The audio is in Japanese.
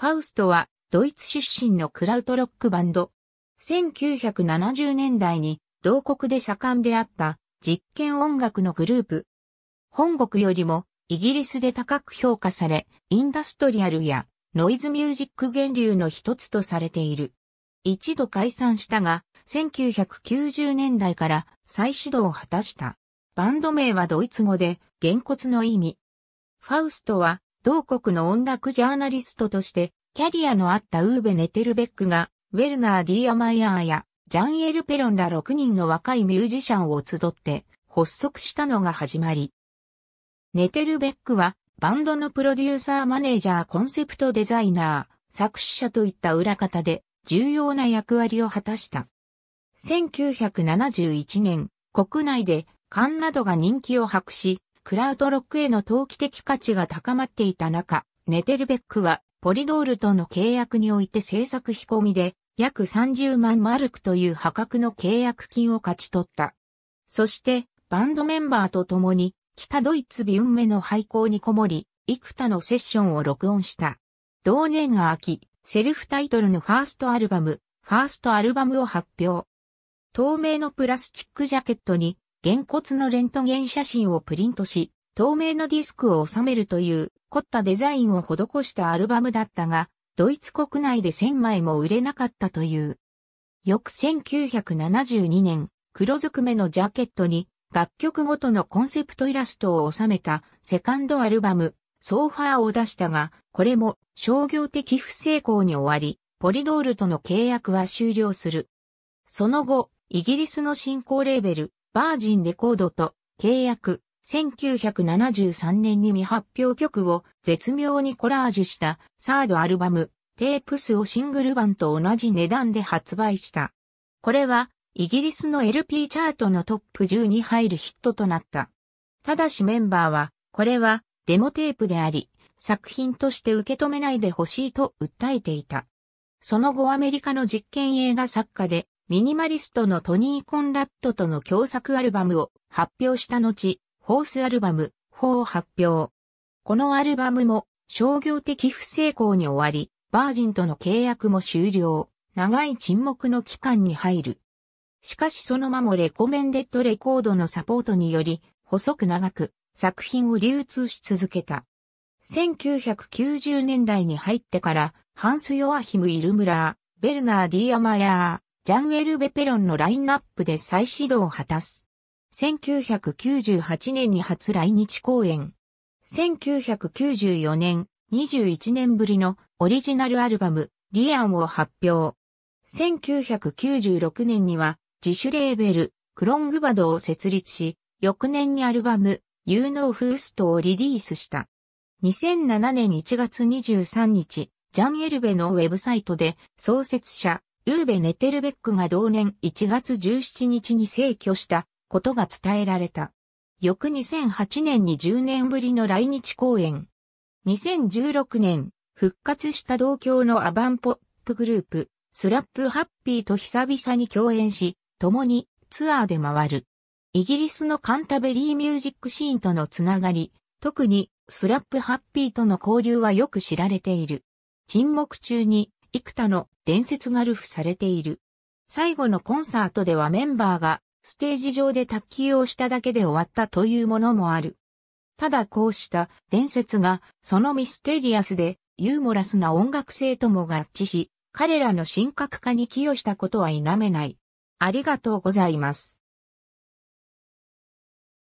ファウストはドイツ出身のクラウトロックバンド。1970年代に同国で盛んであった実験音楽のグループ。本国よりもイギリスで高く評価され、インダストリアルやノイズミュージック源流の一つとされている。一度解散したが、1990年代から再始動を果たした。バンド名はドイツ語で、原骨の意味。ファウストは、同国の音楽ジャーナリストとして、キャリアのあったウーベ・ネテルベックが、ウェルナー・ディアマイヤーや、ジャンエル・ペロンら6人の若いミュージシャンを集って、発足したのが始まり。ネテルベックは、バンドのプロデューサーマネージャーコンセプトデザイナー、作詞者といった裏方で重要な役割を果たした。1971年、国内でカンなどが人気を博し、クラウドロックへの投機的価値が高まっていた中、ネテルベックはポリドールとの契約において制作費込みで約30万マルクという破格の契約金を勝ち取った。そしてバンドメンバーと共に北ドイツビュンメの廃校にこもり、幾多のセッションを録音した。同年秋、セルフタイトルのファーストアルバム、ファーストアルバムを発表。透明のプラスチックジャケットに、原骨のレントゲン写真をプリントし、透明のディスクを収めるという凝ったデザインを施したアルバムだったが、ドイツ国内で1000枚も売れなかったという。翌1972年、黒ずくめのジャケットに楽曲ごとのコンセプトイラストを収めたセカンドアルバム、ソーファーを出したが、これも商業的不成功に終わり、ポリドールとの契約は終了する。その後、イギリスの新興レーベル、バージンレコードと契約、1973年に未発表曲を絶妙にコラージュしたサードアルバム、テープスをシングル版と同じ値段で発売した。これは、イギリスの LP チャートのトップ10に入るヒットとなった。ただしメンバーは、これはデモテープであり、作品として受け止めないでほしいと訴えていた。その後アメリカの実験映画作家で、ミニマリストのトニー・コンラットとの共作アルバムを発表した後、フォースアルバム、4を発表。このアルバムも商業的不成功に終わり、バージンとの契約も終了、長い沈黙の期間に入る。しかしその間もレコメンデッドレコードのサポートにより、細く長く作品を流通し続けた。1990年代に入ってから、ハンス・ヨアヒム・イルムラー、ベルナー・ディ・アマヤー、ジャンウェル・ベペロンのラインナップで再始動を果たす。1998年に初来日公演。1994年、21年ぶりのオリジナルアルバム、リアンを発表。1996年には自主レーベル、クロングバドを設立し、翌年にアルバム、ユーノーフーストをリリースした。2007年1月23日、ジャンエルベのウェブサイトで創設者、ウーベ・ネテルベックが同年1月17日に逝去したことが伝えられた。翌2008年に10年ぶりの来日公演。2016年、復活した同郷のアバンポップグループ、スラップハッピーと久々に共演し、共にツアーで回る。イギリスのカンタベリーミュージックシーンとのつながり、特にスラップハッピーとの交流はよく知られている。沈黙中に幾多の伝説がルフされている。最後のコンサートではメンバーがステージ上で卓球をしただけで終わったというものもある。ただこうした伝説がそのミステリアスでユーモラスな音楽性とも合致し、彼らの神格化に寄与したことは否めない。ありがとうございます。